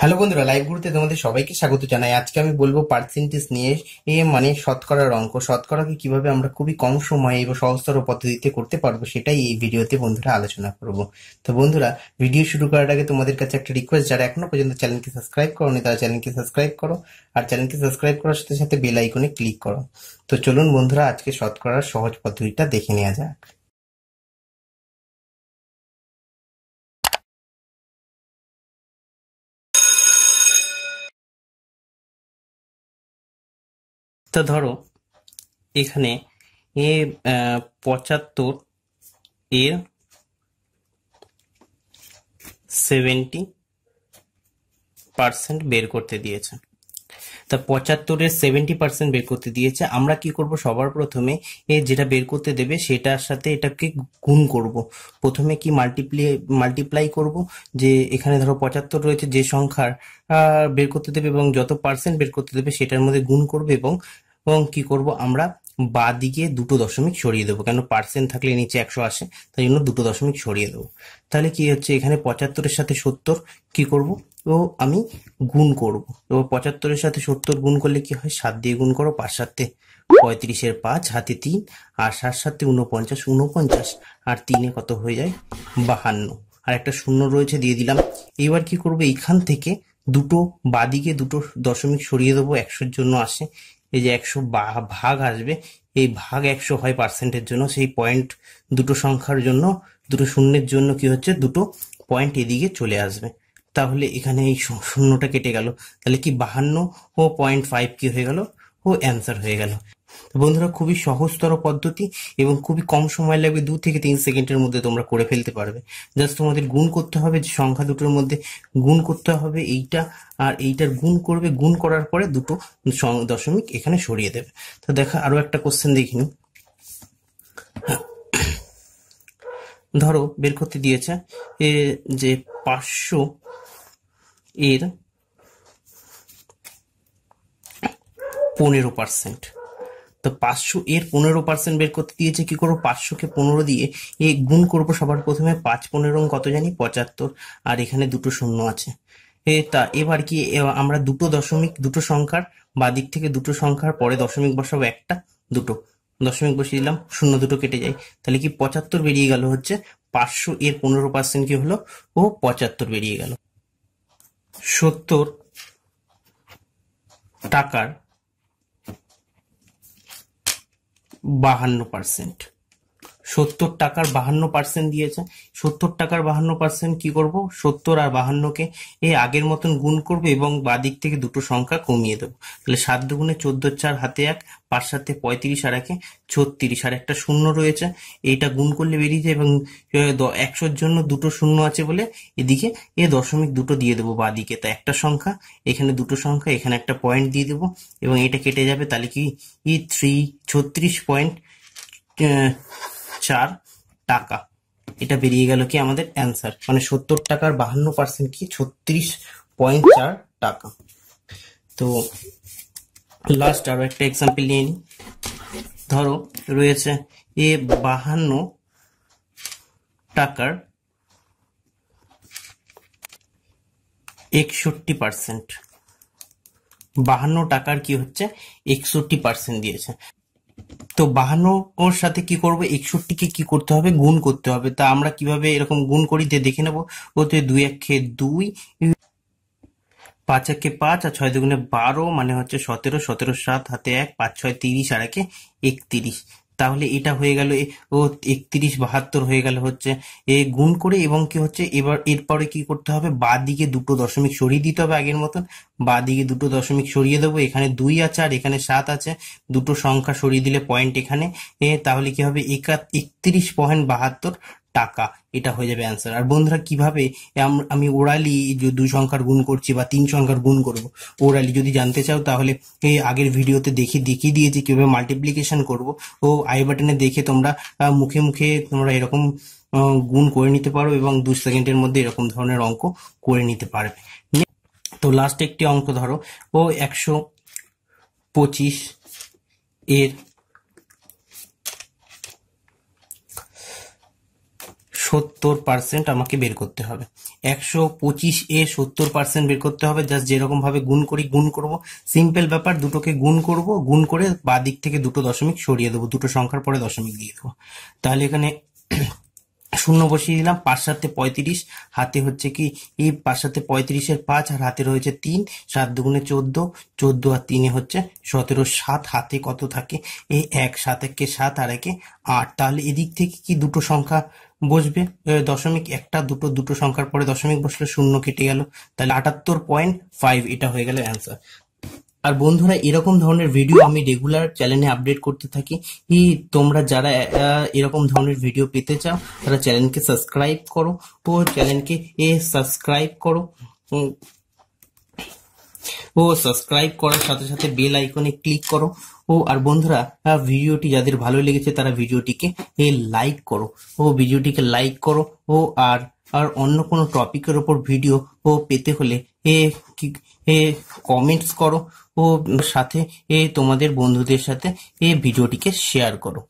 hello বন্ধুরা live গুরুতে তোমাদের সবাইকে স্বাগত জানাই আজকে আমি বলবো পার্সেন্টেজ নিয়ে এ মানে শতকরার অঙ্ক শতকরাকে কিভাবে আমরা খুবই কম সময়ে এবং সহজতর পদ্ধতিতে করতে পারবো সেটাই এই ভিডিওতে বন্ধুরা আলোচনা করব তো বন্ধুরা ভিডিও শুরু করার আগে তোমাদের কাছে একটা রিকোয়েস্ট যারা এখনো পর্যন্ত চ্যানেলকে সাবস্ক্রাইব করো নি তারা চ্যানেলকে সাবস্ক্রাইব করো আর চ্যানেলকে সাবস্ক্রাইব করার সাথে সাথে বেল আইকনে ক্লিক করো তো চলুন বন্ধুরা আজকে শতকরার সহজ পদ্ধতিটা দেখে নেওয়া যাক তো ধরো এখানে এ পঁচাত্তর এর সেভেন্টি পার্সেন্ট বের করতে দিয়েছে তা পঁচাত্তরের সেভেন্টি পার্সেন্ট বের করতে দিয়েছে আমরা কি করব সবার প্রথমে এ যেটা বের করতে দেবে সেটার সাথে এটাকে গুণ করব প্রথমে কি মাল্টিপ্লাই মাল্টিপ্লাই করব যে এখানে ধরো পঁচাত্তর রয়েছে যে সংখ্যার বের করতে দেবে এবং যত পার্সেন্ট বের করতে দেবে সেটার মধ্যে গুণ করবে এবং এবং কী করবো আমরা বা দিকে দুটো দশমিক সরিয়ে দেবো কেন পার্সেন্ট থাকলে নিচে একশো আসে তাই জন্য দুটো দশমিক সরিয়ে দেবো তাহলে কি হচ্ছে এখানে পঁচাত্তরের সাথে সত্তর কি করব এবং আমি গুণ করব এবার পঁচাত্তরের সাথে সত্তর গুণ করলে কি হয় সাত দিয়ে গুণ করো পাঁচ সাতে পঁয়ত্রিশের পাঁচ হাতে তিন আর সাত সাতে উনপঞ্চাশ উনপঞ্চাশ আর তিনে কত হয়ে যায় বাহান্ন আর একটা শূন্য রয়েছে দিয়ে দিলাম এবার কি করব এইখান থেকে দুটো বাদিকে দুটো দশমিক সরিয়ে দেবো একশোর জন্য আসে এই যে একশো ভাগ আসবে এই ভাগ একশো হয় পার্সেন্টের জন্য সেই পয়েন্ট দুটো সংখ্যার জন্য দুটো শূন্যের জন্য কি হচ্ছে দুটো পয়েন্ট এদিকে চলে আসবে তাহলে এখানে এই শূন্যটা কেটে গেল তাহলে কি বাহান্ন ও পয়েন্ট ফাইভ কি হয়ে গেল ও অ্যান্সার হয়ে গেল বন্ধুরা খুবই সহজতর পদ্ধতি এবং খুবই কম সময় লাগবে দু থেকে তিন সেকেন্ডের মধ্যে তোমরা করে ফেলতে পারবে জাস্ট তোমাদের গুণ করতে হবে যে সংখ্যা দুটোর মধ্যে গুণ করতে হবে এইটা আর এইটার গুণ করবে গুণ করার পরে দুটো দশমিক এখানে সরিয়ে দেবে তো দেখা আরও একটা কোশ্চেন দেখিনি ধরো বের করতে দিয়েছে যে পাঁচশো এর পনেরো পার্সেন্ট তো পাঁচশো এর পনেরো পার্সেন্ট বের করতে দিয়েছে কি করবো পাঁচশোকে পনেরো দিয়ে এ গুণ করবো সবার প্রথমে পাঁচ পনেরো কত জানি পঁচাত্তর আর এখানে দুটো শূন্য আছে তা এবার কি আমরা দুটো দশমিক দুটো সংখ্যার বা দিক থেকে দুটো সংখ্যার পরে দশমিক বসাবো একটা দুটো দশমিক বসিয়ে দিলাম শূন্য দুটো কেটে যায় তাহলে কি পঁচাত্তর বেরিয়ে গেল হচ্ছে পাঁচশো এর পনেরো পার্সেন্ট কি হলো ও পঁচাত্তর বেরিয়ে গেল সত্তর টাকার বাহান্ন পার্সেন্ট সত্তর টাকার বাহান্ন পার্সেন্ট দিয়েছে সত্তর টাকার বাহান্ন পার্সেন্ট কী করব সত্তর আর বাহান্নকে এই আগের মতন গুণ করব এবং বাদিক থেকে দুটো সংখ্যা কমিয়ে দেবো তাহলে সাত গুণে চোদ্দোর চার হাতে এক পাঁচ সাথে পঁয়ত্রিশ আর একে ছত্রিশ আর একটা শূন্য রয়েছে এইটা গুণ করলে বেরিয়ে যায় এবং একশোর জন্য দুটো শূন্য আছে বলে এদিকে এ দশমিক দুটো দিয়ে দেবো বা দিকে তা একটা সংখ্যা এখানে দুটো সংখ্যা এখানে একটা পয়েন্ট দিয়ে দেবো এবং এটা কেটে যাবে তাহলে কি ই থ্রি ছত্রিশ পয়েন্ট চার টাকা এটা বেরিয়ে গেল কি আমাদের অ্যান্সার মানে সত্তর টাকার বাহান্ন পার্সেন্ট কি ছত্রিশ পয়েন্ট চার টাকা তো লাস্ট আরও একটা এক্সাম্পল নিয়ে নিই ধরো রয়েছে এ বাহান্ন টাকার একষট্টি পার্সেন্ট বাহান্ন টাকার কি হচ্ছে একষট্টি পার্সেন্ট দিয়েছে তো বাহান্ন ওর সাথে কি করবো একষট্টিকে কি করতে হবে গুণ করতে হবে তা আমরা কিভাবে এরকম গুণ করি যে দেখে নেবো বলতে দুই এক খেয়ে দুই পাঁচ একে পাঁচ আর ছয় দুগুণে বারো মানে হচ্ছে সতেরো সতেরো সাত হাতে এক পাঁচ ছয় তিরিশ আর একে একত্রিশ তাহলে এটা হয়ে গেল ও একত্রিশ বাহাত্তর হয়ে গেল হচ্ছে এ গুণ করে এবং কি হচ্ছে এবার এরপরে কি করতে হবে বা দিকে দুটো দশমিক সরিয়ে দিতে হবে আগের মতন বা দিকে দুটো দশমিক সরিয়ে দেবো এখানে দুই আছে আর এখানে সাত আছে দুটো সংখ্যা সরিয়ে দিলে পয়েন্ট এখানে এ তাহলে কি হবে একা একত্রিশ পয়েন্ট বাহাত্তর টাকা এটা হয়ে যাবে অ্যান্সার আর বন্ধুরা কিভাবে আমি ওরালি যে দুই সংখ্যার গুণ করছি বা তিন সংখ্যার গুণ করব ওরালি যদি জানতে চাও তাহলে এই আগের ভিডিওতে দেখি দেখিয়ে দিয়েছি কীভাবে মাল্টিপ্লিকেশন করব ও আই বাটনে দেখে তোমরা মুখে মুখে তোমরা এরকম গুণ করে নিতে পারো এবং দু সেকেন্ডের মধ্যে এরকম ধরনের অঙ্ক করে নিতে পারবে তো লাস্ট একটি অঙ্ক ধরো ও একশো পঁচিশ এর সত্তর পার্সেন্ট আমাকে বের করতে হবে একশো পঁচিশ এ সত্তর পার্সেন্ট বের করতে হবে জাস্ট যেরকমভাবে গুণ করি গুণ করব সিম্পল ব্যাপার দুটোকে গুণ করব গুণ করে বা দিক থেকে দুটো দশমিক সরিয়ে দেবো দুটো সংখ্যার পরে দশমিক দিয়ে দেবো তাহলে এখানে শূন্য বসিয়ে দিলাম পাঁচ সাতে পঁয়ত্রিশ হাতে হচ্ছে কি এই পাঁচ সাতে পঁয়ত্রিশের পাঁচ আর হাতে রয়েছে তিন সাত দুগুণে চোদ্দ চোদ্দ আর তিনে হচ্ছে সতেরো সাত হাতে কত থাকে এই এক সাত একে সাত আর একে আট তাহলে এদিক থেকে কি দুটো সংখ্যা বসবে দশমিক একটা দুটো দুটো সংখ্যার পরে দশমিক বসলে শূন্য কেটে গেল তাহলে আটাত্তর পয়েন্ট ফাইভ এটা হয়ে গেল অ্যান্সার আর বন্ধুরা এরকম ধরনের ভিডিও আমি রেগুলার চ্যানেলে আপডেট করতে থাকি তোমরা যারা এরকম ধরনের ভিডিও পেতে চাও তারা চ্যানেলকে সাবস্ক্রাইব করো ও চ্যানেলকে এ সাবস্ক্রাইব করো ও সাবস্ক্রাইব করার সাথে সাথে বেল আইকনে ক্লিক করো ও আর বন্ধুরা ভিডিওটি যাদের ভালো লেগেছে তারা ভিডিওটিকে এ লাইক করো ও ভিডিওটিকে লাইক করো ও আর আর অন্য কোনো টপিকের ওপর ভিডিও ও পেতে হলে এ এ কমেন্টস করো ও সাথে এ তোমাদের বন্ধুদের সাথে এ ভিডিওটিকে শেয়ার করো